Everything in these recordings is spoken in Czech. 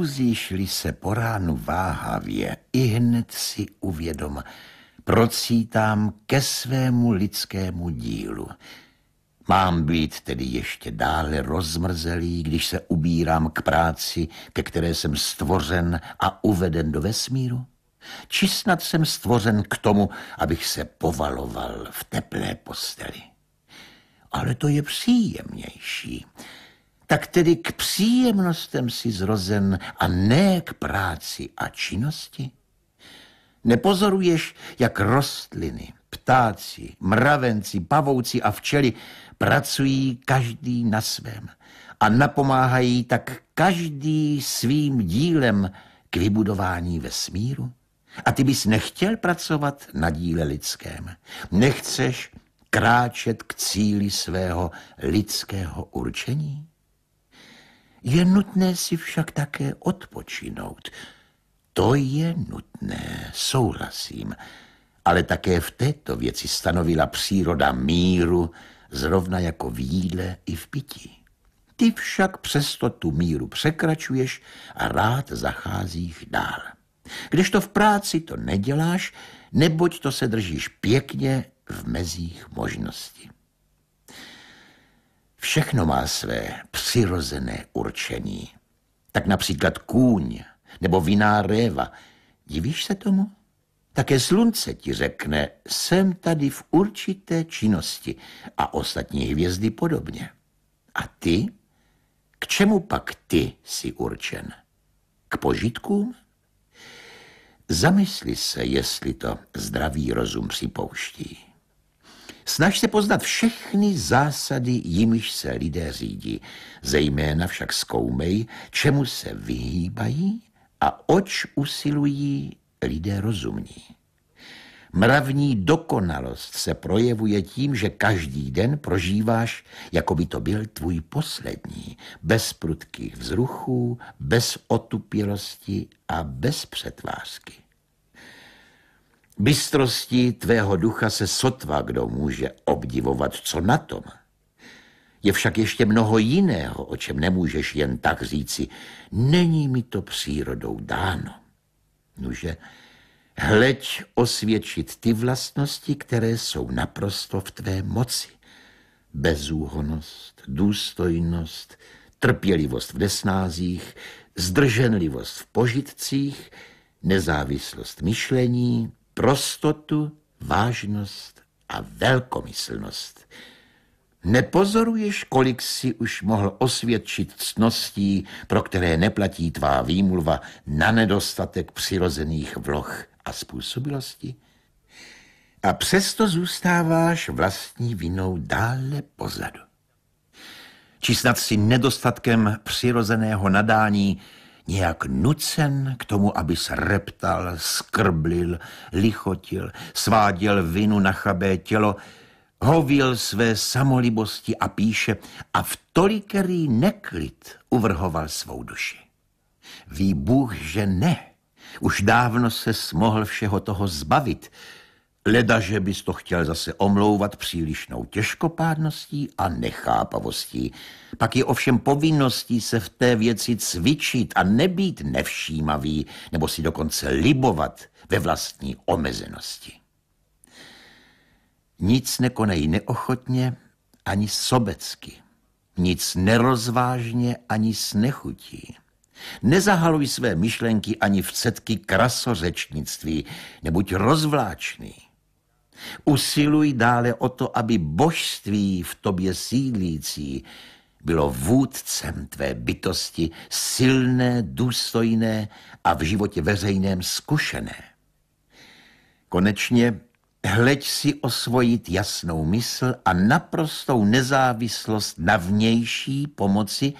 rozpouzíš se po ránu váhavě, i hned si uvědom, procítám ke svému lidskému dílu. Mám být tedy ještě dále rozmrzelý, když se ubírám k práci, ke které jsem stvořen a uveden do vesmíru? Či snad jsem stvořen k tomu, abych se povaloval v teplé posteli? Ale to je příjemnější tak tedy k příjemnostem si zrozen a ne k práci a činnosti? Nepozoruješ, jak rostliny, ptáci, mravenci, pavouci a včely pracují každý na svém a napomáhají tak každý svým dílem k vybudování vesmíru? A ty bys nechtěl pracovat na díle lidském. Nechceš kráčet k cíli svého lidského určení? Je nutné si však také odpočinout. To je nutné, souhlasím. Ale také v této věci stanovila příroda míru, zrovna jako v jídle i v pití. Ty však přesto tu míru překračuješ a rád zacházíš dál. Když to v práci to neděláš, neboť to se držíš pěkně v mezích možnosti. Všechno má své přirozené určení. Tak například kůň nebo viná réva. Divíš se tomu? Také slunce ti řekne, jsem tady v určité činnosti a ostatní hvězdy podobně. A ty? K čemu pak ty jsi určen? K požitkům? Zamysli se, jestli to zdravý rozum připouští. Snaž se poznat všechny zásady, jimiž se lidé řídí. Zejména však zkoumej, čemu se vyhýbají a oč usilují lidé rozumní. Mravní dokonalost se projevuje tím, že každý den prožíváš, jako by to byl tvůj poslední, bez prudkých vzruchů, bez otupilosti a bez přetvářky bystrostí tvého ducha se sotva kdo může obdivovat, co na tom. Je však ještě mnoho jiného, o čem nemůžeš jen tak říci, není mi to přírodou dáno. Nuže, hleď osvědčit ty vlastnosti, které jsou naprosto v tvé moci. Bezúhonost, důstojnost, trpělivost v nesnázích, zdrženlivost v požitcích, nezávislost myšlení, prostotu, vážnost a velkomyslnost. Nepozoruješ, kolik si už mohl osvědčit cností, pro které neplatí tvá výmluva na nedostatek přirozených vloh a způsobilosti? A přesto zůstáváš vlastní vinou dále pozadu. Či snad si nedostatkem přirozeného nadání nějak nucen k tomu, aby se reptal, skrblil, lichotil, sváděl vinu na chabé tělo, hovil své samolibosti a píše a v tolikerý neklid uvrhoval svou duši. Ví Bůh, že ne. Už dávno se smohl všeho toho zbavit, Ledaže bys to chtěl zase omlouvat přílišnou těžkopádností a nechápavostí. Pak je ovšem povinností se v té věci cvičit a nebýt nevšímavý, nebo si dokonce libovat ve vlastní omezenosti. Nic nekonej neochotně ani sobecky, nic nerozvážně ani s nechutí. Nezahaluj své myšlenky ani v setky krasořečnictví, nebuď rozvláčný. Usiluj dále o to, aby božství v tobě sídlící bylo vůdcem tvé bytosti silné, důstojné a v životě veřejném zkušené. Konečně hleď si osvojit jasnou mysl a naprostou nezávislost na vnější pomoci,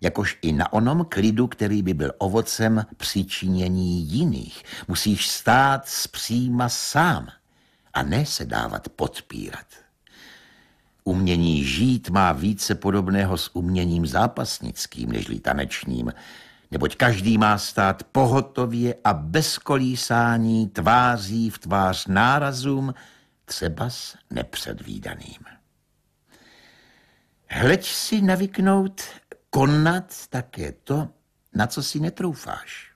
jakož i na onom klidu, který by byl ovocem přičinění jiných. Musíš stát zpříma sám – a ne se dávat podpírat. Umění žít má více podobného s uměním zápasnickým nežli tanečním, neboť každý má stát pohotově a bez kolísání tváří v tvář nárazům, třeba s nepředvídaným. Hleď si navyknout konat také to, na co si netroufáš.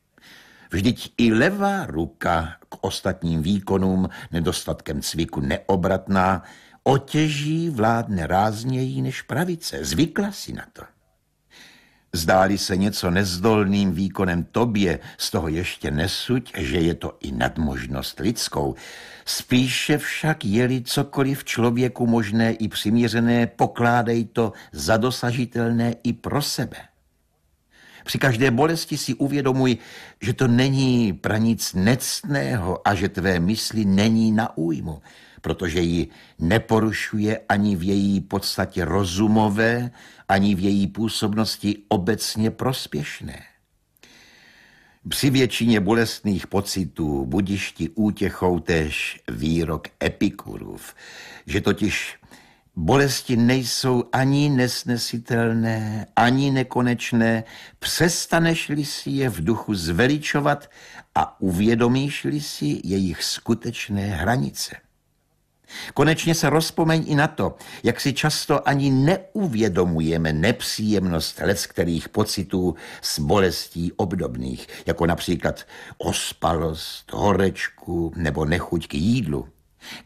Vždyť i levá ruka k ostatním výkonům nedostatkem cviku neobratná otěží vládne rázněji než pravice. Zvykla si na to. Zdáli se něco nezdolným výkonem tobě, z toho ještě nesuď, že je to i nadmožnost lidskou. Spíše však jeli cokoliv člověku možné i přiměřené, pokládej to za dosažitelné i pro sebe. Při každé bolesti si uvědomuj, že to není pra nic nectného a že tvé mysli není na újmu, protože ji neporušuje ani v její podstatě rozumové, ani v její působnosti obecně prospěšné. Při většině bolestných pocitů budiš ti útěchou též výrok Epikurův, že totiž Bolesti nejsou ani nesnesitelné, ani nekonečné, přestaneš-li si je v duchu zveličovat a uvědomíš-li si jejich skutečné hranice. Konečně se rozpomeň i na to, jak si často ani neuvědomujeme nepříjemnost lec kterých pocitů s bolestí obdobných, jako například ospalost, horečku nebo nechuť k jídlu.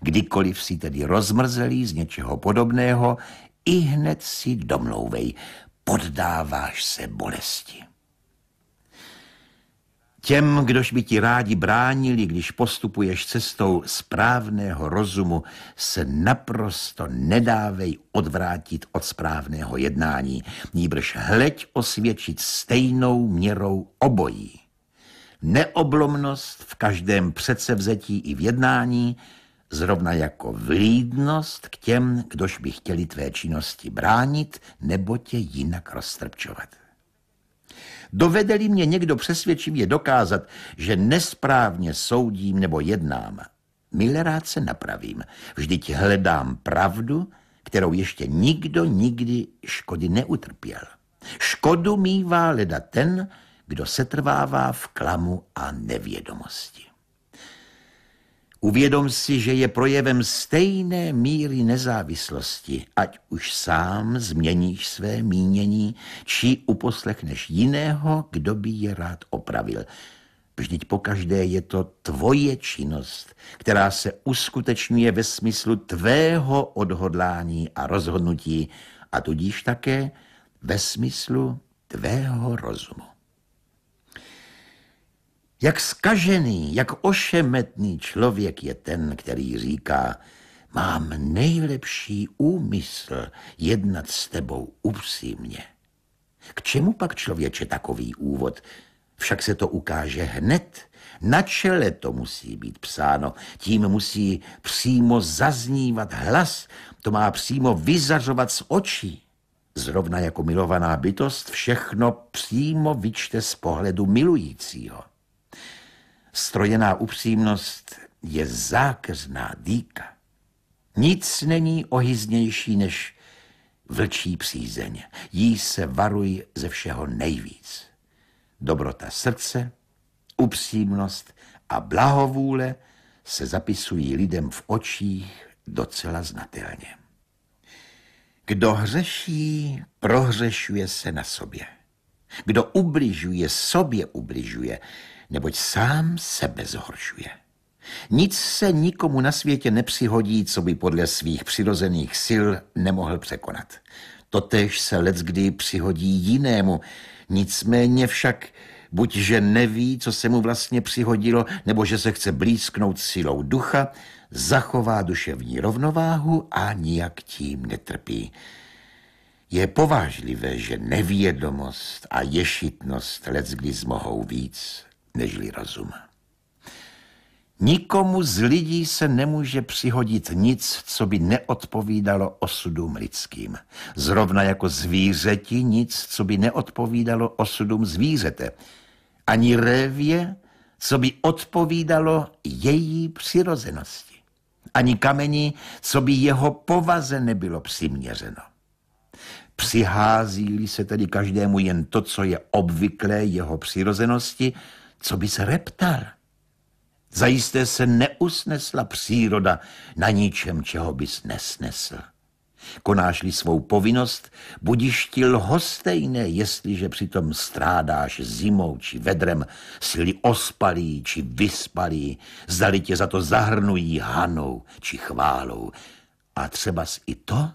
Kdykoliv si tedy rozmrzelý z něčeho podobného, i hned si domlouvej, poddáváš se bolesti. Těm, kdož by ti rádi bránili, když postupuješ cestou správného rozumu, se naprosto nedávej odvrátit od správného jednání, níbrž hleď osvědčit stejnou měrou obojí. Neoblomnost v každém předsevzetí i v jednání zrovna jako vlídnost k těm, kdož by chtěli tvé činnosti bránit nebo tě jinak roztrpčovat. Dovedeli mě někdo přesvědčivě dokázat, že nesprávně soudím nebo jednám, mile rád se napravím. Vždyť hledám pravdu, kterou ještě nikdo nikdy škody neutrpěl. Škodu mývá leda ten, kdo setrvává v klamu a nevědomosti. Uvědom si, že je projevem stejné míry nezávislosti, ať už sám změníš své mínění, či uposlechneš jiného, kdo by je rád opravil. Vždyť po každé je to tvoje činnost, která se uskutečňuje ve smyslu tvého odhodlání a rozhodnutí a tudíž také ve smyslu tvého rozumu. Jak skažený, jak ošemetný člověk je ten, který říká, mám nejlepší úmysl jednat s tebou upřímně. K čemu pak člověče takový úvod? Však se to ukáže hned. Na čele to musí být psáno, tím musí přímo zaznívat hlas, to má přímo vyzařovat z očí. Zrovna jako milovaná bytost všechno přímo vyčte z pohledu milujícího. Strojená upřímnost je zákazná dýka. Nic není ohyznější než vlčí přízeň. Jí se varuj ze všeho nejvíc. Dobrota srdce, upřímnost a blahovůle se zapisují lidem v očích docela znatelně. Kdo hřeší, prohřešuje se na sobě. Kdo ubližuje, sobě ubližuje neboť sám sebe zhoršuje. Nic se nikomu na světě nepřihodí, co by podle svých přirozených sil nemohl překonat. Totež se leckdy přihodí jinému, nicméně však buď že neví, co se mu vlastně přihodilo, nebo že se chce blízknout silou ducha, zachová duševní rovnováhu a nijak tím netrpí. Je povážlivé, že nevědomost a ješitnost leckdy zmohou víc nežli rozum. Nikomu z lidí se nemůže přihodit nic, co by neodpovídalo osudům lidským. Zrovna jako zvířeti nic, co by neodpovídalo osudům zvířete. Ani révě, co by odpovídalo její přirozenosti. Ani kameni, co by jeho povaze nebylo přiměřeno. Přihází-li se tedy každému jen to, co je obvyklé jeho přirozenosti, co by se reptar. Zajisté se neusnesla příroda na ničem, čeho bys nesnesl. Konášli svou povinnost, budiš ti lhostejné, jestliže přitom strádáš zimou či vedrem, sily ospalí či vyspalí, zdali tě za to zahrnují hanou či chválou. A třeba i to,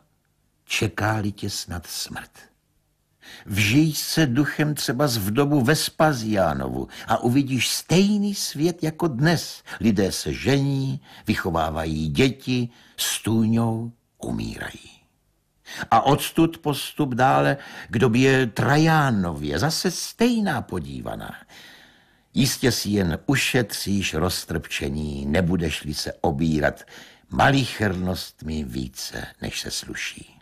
čekáli tě snad smrt. Vžij se duchem třeba z vdobu dobu Vespaziánovu a uvidíš stejný svět jako dnes. Lidé se žení, vychovávají děti, stůňou, umírají. A odtud postup dále k době Trajánově, zase stejná podívaná. Jistě si jen ušetříš roztrpčení, nebudeš-li se obírat malichrnostmi více, než se sluší.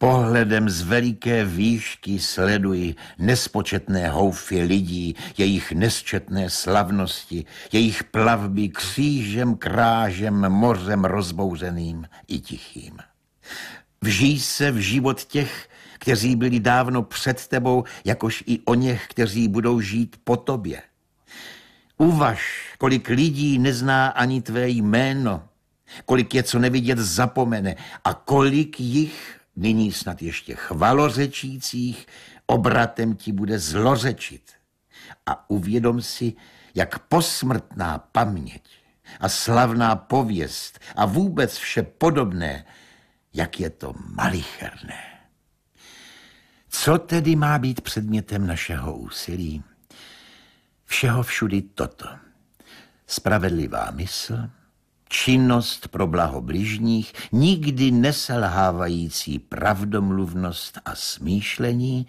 Pohledem z veliké výšky sleduji nespočetné houfy lidí, jejich nesčetné slavnosti, jejich plavby křížem, krážem, mořem rozbouřeným i tichým. Vžij se v život těch, kteří byli dávno před tebou, jakož i o něch, kteří budou žít po tobě. Uvaž, kolik lidí nezná ani tvé jméno, kolik je co nevidět zapomene a kolik jich nyní snad ještě chvalořečících, obratem ti bude zlořečit. A uvědom si, jak posmrtná paměť a slavná pověst a vůbec vše podobné, jak je to malicherné. Co tedy má být předmětem našeho úsilí? Všeho všudy toto. Spravedlivá mysl, činnost pro blaho bližních, nikdy neselhávající pravdomluvnost a smýšlení,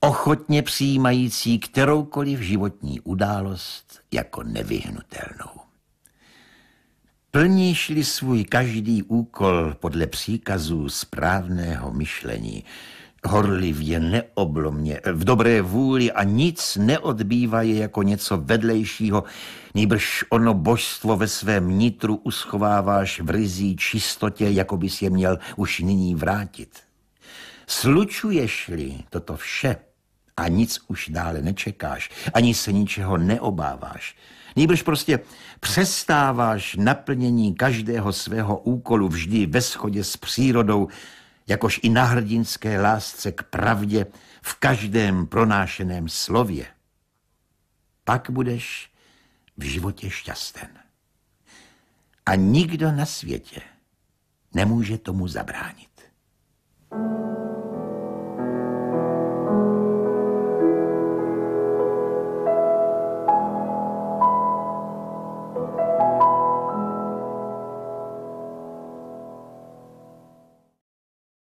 ochotně přijímající kteroukoliv životní událost jako nevyhnutelnou. Plníš-li svůj každý úkol podle příkazů správného myšlení, horlivě, neoblomně, eh, v dobré vůli a nic neodbývá je jako něco vedlejšího, nýbrž ono božstvo ve svém nitru uschováváš v rizí čistotě, jako bys je měl už nyní vrátit. Slučuješ-li toto vše a nic už dále nečekáš, ani se ničeho neobáváš, Nýbrž prostě přestáváš naplnění každého svého úkolu vždy ve shodě s přírodou jakož i na hrdinské lásce k pravdě v každém pronášeném slově, pak budeš v životě šťasten. A nikdo na světě nemůže tomu zabránit.